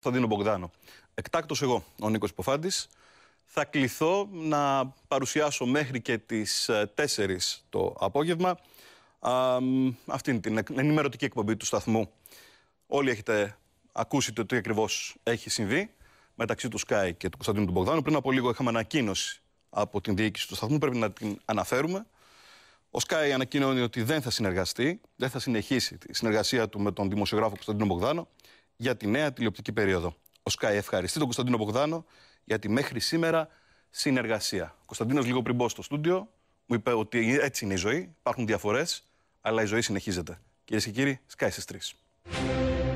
Θα δίνω Μπογδάνο. Εκτάκτος εγώ, ο Νίκος Ποφάντης. Θα κληθώ να παρουσιάσω μέχρι και τις 4 ε, το απόγευμα α, αυτή την ενημερωτική εκπομπή του σταθμού. Όλοι έχετε ακούσει το τι ακριβώς έχει συμβεί μεταξύ του ΣΚΑΙ και του Κωνσταντίνου του Μπογδάνου. Πριν από λίγο είχαμε ανακοίνωση από την διοίκηση του σταθμού, πρέπει να την αναφέρουμε. Ο ΣΚΑΙ ανακοινώνει ότι δεν θα συνεργαστεί, δεν θα συνεχίσει τη συνεργασία του με τον δημοσιογράφο Κωνσταντίνο Μπογδάνο για τη νέα τηλεοπτική περίοδο. Ο Σκάι ευχαριστεί τον Κωνσταντίνο Μπογδάνο για τη μέχρι σήμερα συνεργασία. Ο Κωνσταντίνος λίγο πριν μπω στο στούντιο μου είπε ότι έτσι είναι η ζωή, υπάρχουν διαφορές, αλλά η ζωή συνεχίζεται. Κυρίες και κύριοι, Σκάι στις 3.